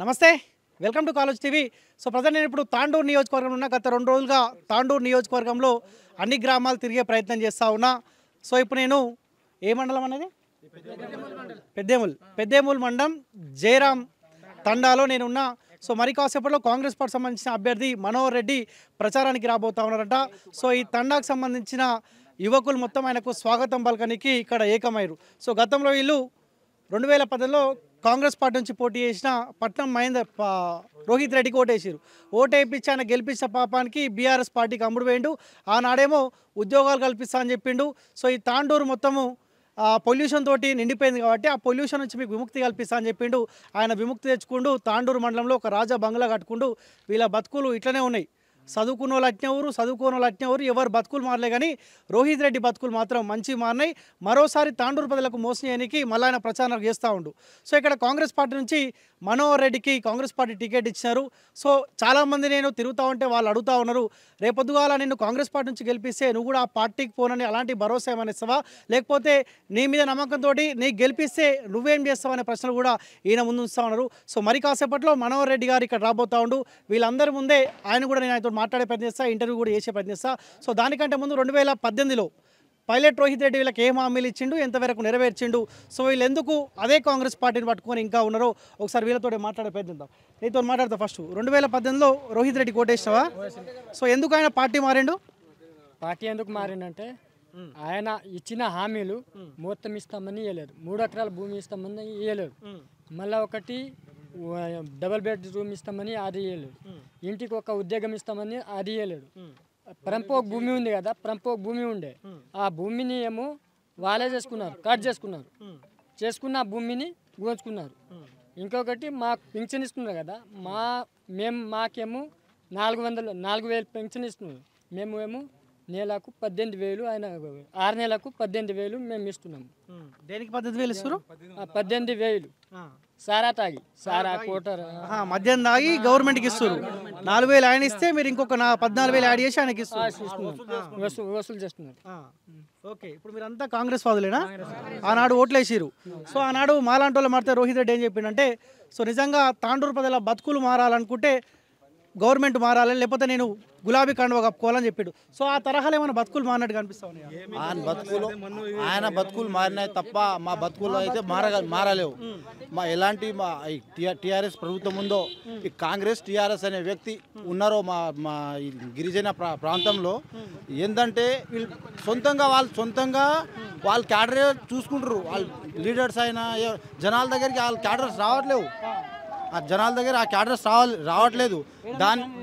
నమస్తే welcome to college TV so present నేను ఇప్పుడు తాండూరు నియోజకవర్గంలో ఉన్న గత రెండు రోజులుగా తాండూరు నియోజకవర్గంలో అన్ని గ్రామాలు తిరిగే ప్రయత్నం చేస్తూ ఉన్నా సో ఇప్పుడు నేను ఏ మండలం అనేది పెద్దేముల్ పెద్దేముల్ మండలం జయరాం తండాలో నేనున్నా సో మరి కాసేపట్లో కాంగ్రెస్ పార్టీ సంబంధించిన అభ్యర్థి మనోహర్ రెడ్డి ప్రచారానికి రాబోతా ఉన్నారట సో ఈ తండాకు సంబంధించిన యువకులు మొత్తం ఆయనకు స్వాగతం పలకనికి ఇక్కడ ఏకమయ్యారు సో గతంలో వీళ్ళు రెండు వేల పదిలో కాంగ్రెస్ పార్టీ నుంచి పోటీ చేసిన పట్నం మహేందర్ రోహిత్ రెడ్డికి ఓటేసారు ఓటేపించి ఆయన గెలిపించిన పాపానికి బీఆర్ఎస్ పార్టీకి అమ్ముడు వేయండు ఆనాడేమో ఉద్యోగాలు కల్పిస్తా అని చెప్పిండు సో ఈ తాండూరు మొత్తము పొల్యూషన్ తోటి నిండిపోయింది కాబట్టి ఆ పొల్యూషన్ నుంచి మీకు విముక్తి కల్పిస్తా అని చెప్పిండు ఆయన విముక్తి తెచ్చుకుంటూ తాండూరు మండలంలో ఒక రాజా బంగ్లా కట్టుకుంటూ వీళ్ళ బతుకులు ఇట్లనే ఉన్నాయి చదువుకున్న వాళ్ళు అట్నెవరు చదువుకున్న వాళ్ళు అట్నెవరు ఎవరు బతుకులు మారలే కానీ రోహిత్ రెడ్డి బతుకులు మాత్రం మంచి మారినాయి మరోసారి తాండూరు ప్రజలకు మోసం చేయడానికి మళ్ళీ ఆయన ప్రచారం చేస్తూ ఉండు సో ఇక్కడ కాంగ్రెస్ పార్టీ నుంచి మనోహర్ రెడ్డికి కాంగ్రెస్ పార్టీ టికెట్ ఇచ్చినారు సో చాలామంది నేను తిరుగుతూ ఉంటే వాళ్ళు అడుగుతూ ఉన్నారు రేపొద్దుగాల నిన్ను కాంగ్రెస్ పార్టీ నుంచి గెలిపిస్తే నువ్వు కూడా ఆ పార్టీకి పోనని అలాంటి భరోసా ఏమైనా ఇస్తావా లేకపోతే నీ మీద నమ్మకంతో నీ గెలిపిస్తే నువ్వేం చేస్తావు అనే ప్రశ్నలు కూడా ఈయన ముందు ఉంచుతా ఉన్నారు సో మరి కాసేపట్లో మనోహర్ రెడ్డి గారు ఇక్కడ రాబోతూ ఉండు వీళ్ళందరి ముందే ఆయన కూడా నేను ఆయనతో వాళ్ళతో మాట్లాడే ప్రయత్నిస్తా ఇంటర్వ్యూ కూడా చేసే ప్రయత్నిస్తా సో దానికంటే ముందు రెండు వేల పద్దెనిమిదిలో పైలట్ రోహిత్ రెడ్డి వీళ్ళకి ఏం హామీలు ఇచ్చిండు ఎంతవరకు నెరవేర్చిండు సో వీళ్ళు ఎందుకు అదే కాంగ్రెస్ పార్టీని పట్టుకొని ఇంకా ఉన్నారో ఒకసారి వీళ్ళతో మాట్లాడే ప్రయత్నిద్దాం నీతో మాట్లాడతా ఫస్ట్ రెండు వేల పద్దెనిమిదిలో రోహిత్ రెడ్డి కోటేశ్వవా సో ఎందుకు ఆయన పార్టీ మారిండు పార్టీ ఎందుకు మారిండంటే ఆయన ఇచ్చిన హామీలు మొత్తం ఇస్తామని ఇవ్వలేదు మూడు ఎకరాల భూమి ఇస్తామని ఇవ్వలేదు మళ్ళీ ఒకటి డబల్ బెడ్రూమ్ ఇస్తామని అది hmm. ఇంటికి ఒక ఉద్యోగం ఇస్తామని అది ఇవ్వలేడు hmm. ప్రంపో భూమి ఉంది కదా ప్రంపో భూమి ఉండే hmm. ఆ భూమిని ఏమో వాళ్ళే చేసుకున్నారు కట్ చేసుకున్నారు చేసుకున్న భూమిని గుంచుకున్నారు ఇంకొకటి మాకు పెన్షన్ ఇస్తున్నారు కదా మా మేము మాకేమో నాలుగు వందలు నాలుగు వేలు పెన్షన్ ఇస్తున్నారు మేము ఏమో నెలకు పద్దెనిమిది వేలు ఆయన ఆరు నెలకు పద్దెనిమిది వేలు మేము ఇస్తున్నాము దేనికి పద్దెనిమిది వేలు ఇస్తారు పద్దెనిమిది వేలు ah. సారా తాగి సారా కోటర్ మద్యం తాగి గవర్నమెంట్కి ఇస్తారు నాలుగు వేలు ఆయన ఇస్తే మీరు ఇంకొక పద్నాలుగు వేలు యాడ్ చేసి ఆయనకి వసూలు చేస్తున్నారు ఓకే ఇప్పుడు మీరు అంతా కాంగ్రెస్ వాదులేనా ఆనాడు ఓట్లేసిరు సో ఆనాడు మాలాంటి వాళ్ళు మారితే రోహిత్ రెడ్డి ఏం చెప్పిండంటే సో నిజంగా తాండూరు ప్రజల బతుకులు మారాలనుకుంటే గవర్నమెంట్ మారాలని లేకపోతే నేను గులాబీ కాండ కప్పుకోవాలని చెప్పాడు సో ఆ తరహాలో ఏమైనా బతుకులు మారినట్టు కనిపిస్తాను ఆయన బతుకులు ఆయన బతుకులు మారినాయి తప్ప మా బతుకులు అయితే మారగ మారలేవు మా ఎలాంటి మా టీఆర్ఎస్ ప్రభుత్వం ఉందో ఈ కాంగ్రెస్ టీఆర్ఎస్ అనే వ్యక్తి ఉన్నారో మా మా గిరిజన ప్రాంతంలో ఏంటంటే సొంతంగా వాళ్ళు సొంతంగా వాళ్ళు క్యాడరే చూసుకుంటారు వాళ్ళు లీడర్స్ అయినా జనాల దగ్గరికి వాళ్ళు క్యాడర్స్ రావట్లేవు ఆ జనాల దగ్గర ఆ క్యాడర్స్ రావాలి రావట్లేదు దాని